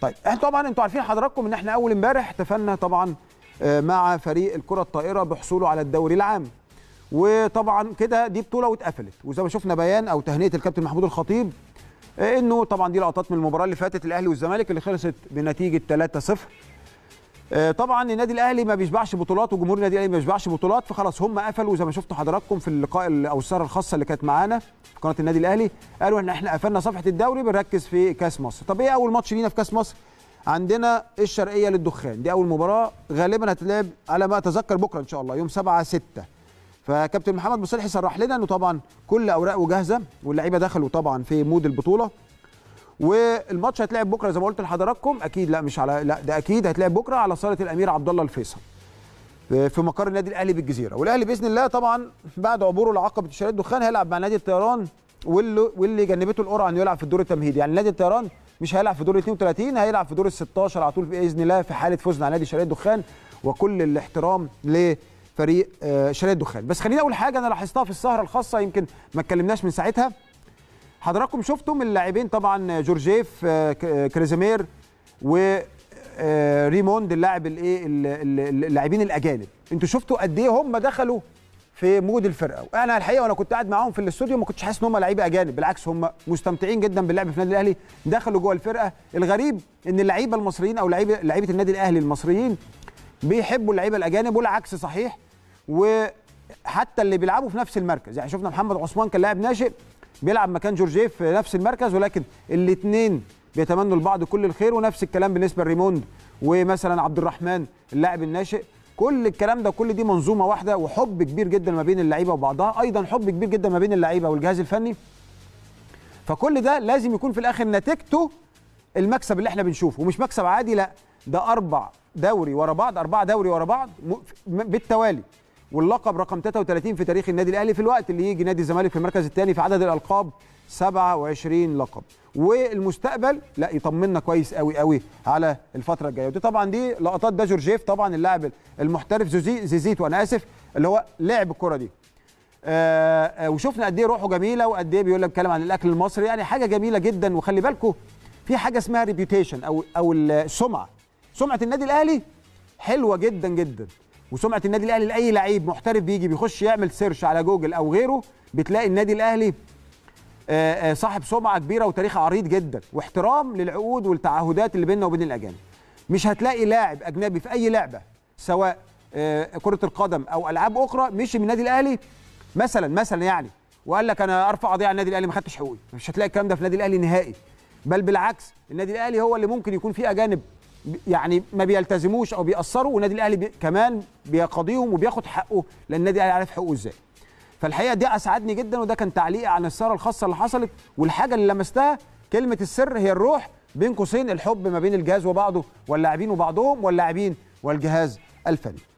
طيب احنا طبعا انتوا عارفين حضراتكم ان احنا اول امبارح احتفلنا طبعا آه، مع فريق الكره الطائره بحصوله على الدوري العام وطبعا كده دي بطوله واتقفلت وزي ما شفنا بيان او تهنئه الكابتن محمود الخطيب آه، انه طبعا دي لقطات من المباراه اللي فاتت الاهلي والزمالك اللي خلصت بنتيجه 3-0 آه، طبعا النادي الاهلي ما بيشبعش بطولات وجمهور النادي الاهلي ما بيشبعش بطولات فخلاص هم قفلوا زي ما شفتوا حضراتكم في اللقاء او السهره الخاصه اللي كانت معانا في قناه النادي الاهلي قالوا ان احنا قفلنا صفحه الدوري بنركز في كاس مصر طب ايه اول ماتش لينا في كاس مصر عندنا الشرقيه للدخان دي اول مباراه غالبا هتلعب على ما اتذكر بكره ان شاء الله يوم 7 6 فكابتن محمد مصلحي صرح لنا انه طبعا كل اوراقه جاهزه واللعيبه دخلوا طبعا في مود البطوله والماتش هيتلعب بكره زي ما قلت لحضراتكم اكيد لا مش على لا ده اكيد هيتلعب بكره على صاله الامير عبد الله الفيصل في مقر النادي الاهلي بالجزيره والاهلي باذن الله طبعا بعد عبوره لعقبه شارع الدخان هيلعب مع نادي الطيران واللي واللي جنبته القرعه انه يلعب في الدور التمهيدي يعني نادي الطيران مش هيلعب في دور 32 هيلعب في دور ال 16 على طول باذن الله في حاله فوزنا على نادي شارع الدخان وكل الاحترام لفريق آه، شارع الدخان بس خليني اقول حاجه انا لاحظتها في السهره الخاصه يمكن ما اتكلمناش من ساعتها حضراتكم شفتم اللاعبين طبعا جورجيف آه، آه، كريزمير وريموند آه، اللاعب الايه اللاعبين الاجانب انتوا شفتوا قد ايه هم دخلوا في مود الفرقه وانا الحقيقه وانا كنت قاعد معاهم في الاستوديو ما كنتش حاسس ان هم لعيبه اجانب بالعكس هم مستمتعين جدا باللعب في النادي الاهلي دخلوا جوه الفرقه الغريب ان اللعيبه المصريين او لعيبه لعيبه النادي الاهلي المصريين بيحبوا اللعيبه الاجانب والعكس صحيح وحتى اللي بيلعبوا في نفس المركز يعني شفنا محمد عثمان كان لاعب ناشئ بيلعب مكان جورجيه في نفس المركز ولكن الاثنين بيتمنوا لبعض كل الخير ونفس الكلام بالنسبه لريموند ومثلا عبد الرحمن اللاعب الناشئ كل الكلام ده كل دي منظومه واحده وحب كبير جدا ما بين اللعيبه وبعضها ايضا حب كبير جدا ما بين اللعيبه والجهاز الفني فكل ده لازم يكون في الاخر نتيجته المكسب اللي احنا بنشوفه ومش مكسب عادي لا ده اربع دوري ورا بعض اربعه دوري ورا بعض بالتوالي واللقب رقم 33 في تاريخ النادي الاهلي في الوقت اللي يجي نادي الزمالك في المركز الثاني في عدد الالقاب 27 لقب والمستقبل لا يطمنا كويس قوي قوي على الفتره الجايه ودي طبعا دي لقطات ده جورجيف طبعا اللاعب المحترف زوزي زيزيت وانا اسف اللي هو لعب الكره دي آآ آه، آآ آه، وشفنا قد ايه روحه جميله وقد ايه بيقول لك بيتكلم عن الاكل المصري يعني حاجه جميله جدا وخلي بالكم في حاجه اسمها ريبيوتيشن او او السمعه سمعه النادي الاهلي حلوه جدا جدا وسمعه النادي الاهلي لاي لعيب محترف بيجي بيخش يعمل سيرش على جوجل او غيره بتلاقي النادي الاهلي آه، آه، صاحب سمعه كبيره وتاريخ عريض جدا واحترام للعقود والتعهدات اللي بيننا وبين الاجانب مش هتلاقي لاعب اجنبي في اي لعبه سواء آه، كره القدم او العاب اخرى مشي من النادي الاهلي مثلا مثلا يعني وقال لك انا ارفع قضيه على النادي الاهلي ما خدتش حقوقي مش هتلاقي الكلام ده في النادي الاهلي نهائي بل بالعكس النادي الاهلي هو اللي ممكن يكون فيه اجانب يعني ما بيلتزموش او بيأثروا والنادي الاهلي بي كمان بيقاضيهم وبياخد حقه لان النادي الاهلي عارف حقه ازاي فالحقيقه دي اسعدني جدا وده كان تعليقي عن الساره الخاصه اللي حصلت والحاجه اللي لمستها كلمه السر هي الروح بين قوسين الحب ما بين الجهاز وبعضه واللاعبين وبعضهم واللاعبين والجهاز الفني